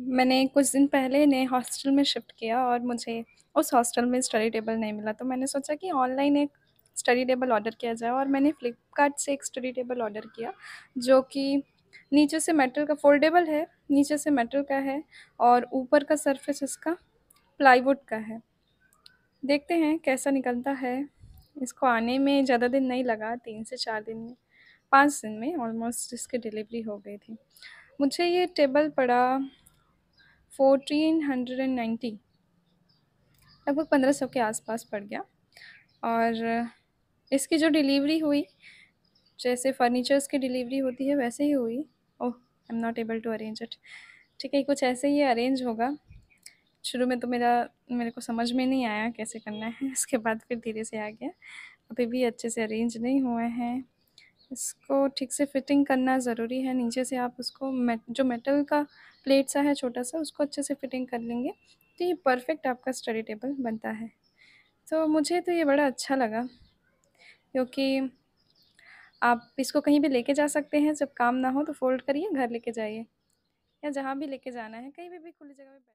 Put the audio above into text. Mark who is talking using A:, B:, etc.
A: मैंने कुछ दिन पहले नए हॉस्टल में शिफ्ट किया और मुझे उस हॉस्टल में स्टडी टेबल नहीं मिला तो मैंने सोचा कि ऑनलाइन एक स्टडी टेबल ऑर्डर किया जाए और मैंने फ़्लिपकार्ट से एक स्टडी टेबल ऑर्डर किया जो कि नीचे से मेटल का फोल्डेबल है नीचे से मेटल का है और ऊपर का सरफेस इसका प्लाईवुड का है देखते हैं कैसा निकलता है इसको आने में ज़्यादा दिन नहीं लगा तीन से चार दिन में पाँच दिन में ऑलमोस्ट इसकी डिलीवरी हो गई थी मुझे ये टेबल पड़ा फोर्टीन हंड्रेड एंड नाइन्टी लगभग पंद्रह सौ के आसपास पड़ गया और इसकी जो डिलीवरी हुई जैसे फर्नीचर्स की डिलीवरी होती है वैसे ही हुई oh I am not able to arrange it ठीक है कुछ ऐसे ही अरेंज होगा शुरू में तो मेरा मेरे को समझ में नहीं आया कैसे करना है इसके बाद फिर धीरे से आ गया अभी भी अच्छे से अरेंज नहीं हुए हैं इसको ठीक से फिटिंग करना ज़रूरी है नीचे से आप उसको मेट, जो मेटल का प्लेट सा है छोटा सा उसको अच्छे से फिटिंग कर लेंगे तो ये परफेक्ट आपका स्टडी टेबल बनता है तो मुझे तो ये बड़ा अच्छा लगा क्योंकि आप इसको कहीं भी लेके जा सकते हैं जब काम ना हो तो फोल्ड करिए घर लेके जाइए या जहाँ भी लेके जाना है कहीं भी भी खुली जगह में